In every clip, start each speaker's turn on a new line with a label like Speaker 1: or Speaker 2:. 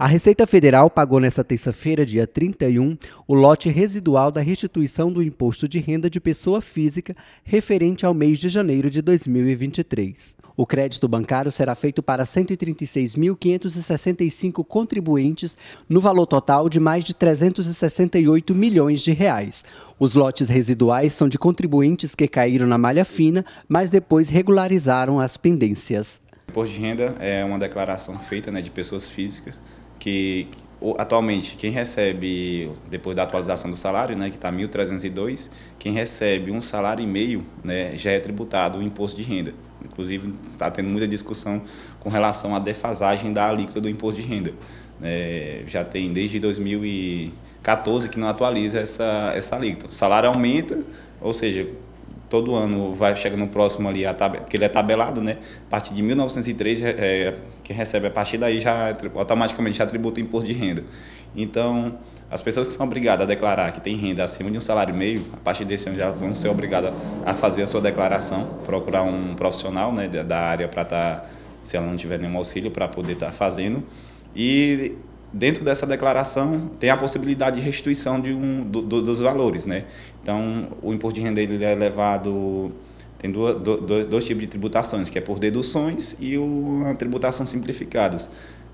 Speaker 1: A Receita Federal pagou nesta terça-feira, dia 31, o lote residual da restituição do imposto de renda de pessoa física referente ao mês de janeiro de 2023. O crédito bancário será feito para 136.565 contribuintes no valor total de mais de 368 milhões de reais. Os lotes residuais são de contribuintes que caíram na malha fina, mas depois regularizaram as pendências. O
Speaker 2: imposto de renda é uma declaração feita né, de pessoas físicas que atualmente quem recebe depois da atualização do salário, né, que está 1.302, quem recebe um salário e meio, né, já é tributado o imposto de renda. Inclusive está tendo muita discussão com relação à defasagem da alíquota do imposto de renda. É, já tem desde 2014 que não atualiza essa essa alíquota. O salário aumenta, ou seja, todo ano vai chegando no próximo ali a tabela, porque ele é tabelado, né? A partir de 1903 é, que recebe a partir daí já automaticamente já tributa o imposto de renda. Então, as pessoas que são obrigadas a declarar que tem renda acima de um salário e meio, a partir desse ano já vão ser obrigadas a fazer a sua declaração, procurar um profissional, né, da área para estar tá, se ela não tiver nenhum auxílio para poder estar tá fazendo. E dentro dessa declaração tem a possibilidade de restituição de um, do, do, dos valores, né? Então, o imposto de renda ele é levado tem duas, dois, dois tipos de tributações, que é por deduções e o, a tributação simplificadas.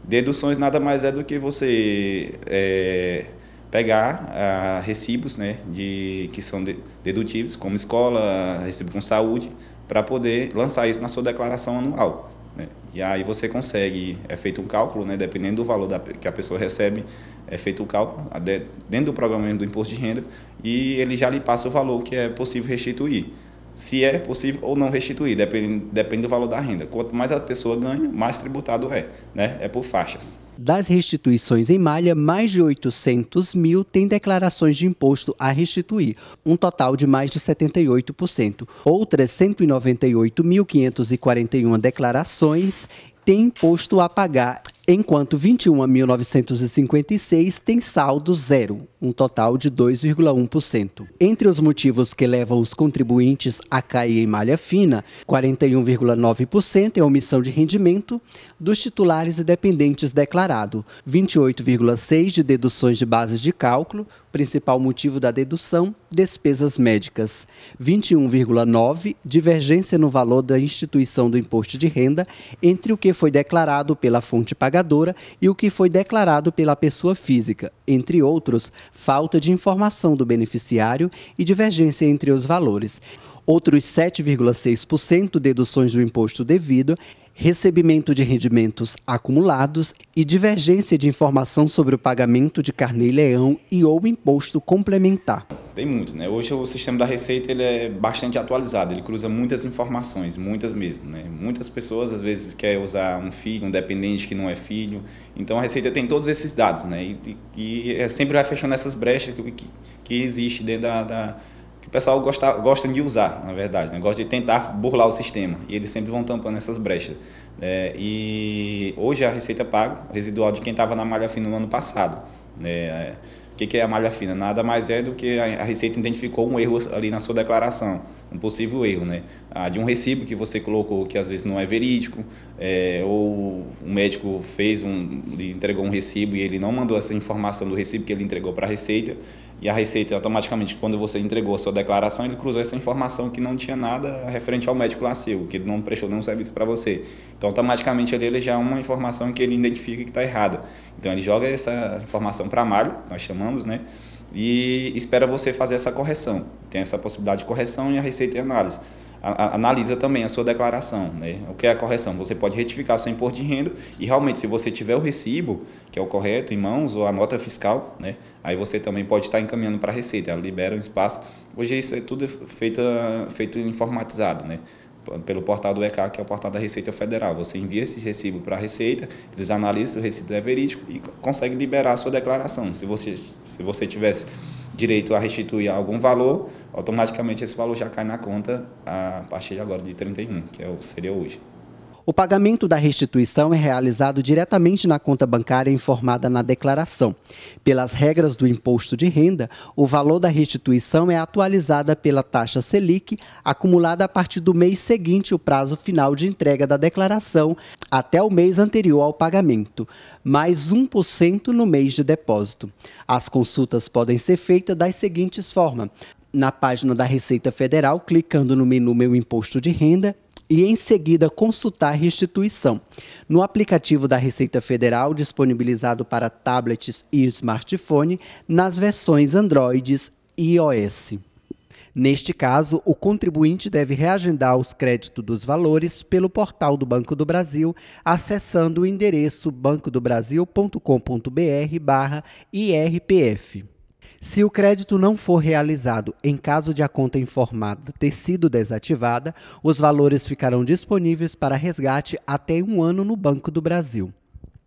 Speaker 2: Deduções nada mais é do que você é, pegar ah, recibos, né, de que são de, dedutíveis, como escola, recibo com saúde, para poder lançar isso na sua declaração anual. Né? E aí você consegue, é feito um cálculo, né? dependendo do valor da, que a pessoa recebe, é feito o cálculo dentro do programa do imposto de renda e ele já lhe passa o valor que é possível restituir se é possível ou não restituir, depende, depende do valor da renda. Quanto mais a pessoa ganha, mais tributado é, né? É por faixas.
Speaker 1: Das restituições em malha, mais de 800 mil têm declarações de imposto a restituir, um total de mais de 78%. Outras 198.541 declarações têm imposto a pagar, enquanto 21.956 têm saldo zero um total de 2,1%. Entre os motivos que levam os contribuintes a cair em malha fina, 41,9% é omissão de rendimento dos titulares e dependentes declarado, 28,6% de deduções de bases de cálculo, principal motivo da dedução, despesas médicas, 21,9% divergência no valor da instituição do imposto de renda entre o que foi declarado pela fonte pagadora e o que foi declarado pela pessoa física, entre outros falta de informação do beneficiário e divergência entre os valores. Outros 7,6% deduções do imposto devido, recebimento de rendimentos acumulados e divergência de informação sobre o pagamento de e leão e ou imposto complementar
Speaker 2: tem muito, né? Hoje o sistema da Receita ele é bastante atualizado, ele cruza muitas informações, muitas mesmo, né? Muitas pessoas às vezes querem usar um filho, um dependente que não é filho, então a Receita tem todos esses dados, né? E, e, e é sempre vai fechando essas brechas que, que, que existe dentro da, da que o pessoal gosta, gosta de usar, na verdade, né? gosta de tentar burlar o sistema e eles sempre vão tampando essas brechas. É, e hoje a Receita paga residual de quem estava na malha fina no ano passado, né? É, o que, que é a malha fina? Nada mais é do que a, Receita identificou um erro ali na sua declaração, um possível erro, né? Ah, de um recibo que você colocou que às vezes não é verídico, é, ou o médico fez um, entregou um recibo e ele não mandou essa informação do recibo que ele entregou para a Receita e a Receita automaticamente, quando você entregou a sua declaração, ele cruzou essa informação que não tinha nada referente ao médico lascivo, que ele não prestou nenhum serviço para você. Então, automaticamente ali ele já é uma informação que ele identifica que está errada. Então, ele joga essa informação para a malha, nós chamamos, né? E espera você fazer essa correção. Tem essa possibilidade de correção e a Receita e análise analisa também a sua declaração, né? O que é a correção? Você pode retificar seu imposto de renda e realmente, se você tiver o recibo, que é o correto, em mãos, ou a nota fiscal, né? Aí você também pode estar encaminhando para a Receita, ela libera um espaço. Hoje isso é tudo feito, feito informatizado, né? pelo portal do ECA, que é o portal da Receita Federal. Você envia esse recibo para a Receita, eles analisam se o recibo é verídico e consegue liberar a sua declaração. Se você, se você tivesse direito a restituir algum valor, automaticamente esse valor já cai na conta a partir de agora de 31, que é o, seria
Speaker 1: hoje. O pagamento da restituição é realizado diretamente na conta bancária informada na declaração. Pelas regras do imposto de renda, o valor da restituição é atualizada pela taxa Selic, acumulada a partir do mês seguinte o prazo final de entrega da declaração, até o mês anterior ao pagamento, mais 1% no mês de depósito. As consultas podem ser feitas das seguintes formas: na página da Receita Federal, clicando no menu Meu Imposto de Renda e em seguida consultar a restituição. No aplicativo da Receita Federal, disponibilizado para tablets e smartphone, nas versões Androids e iOS. Neste caso, o contribuinte deve reagendar os créditos dos valores pelo portal do Banco do Brasil, acessando o endereço bancodobrasil.com.br/irpf. Se o crédito não for realizado em caso de a conta informada ter sido desativada, os valores ficarão disponíveis para resgate até um ano no Banco do Brasil.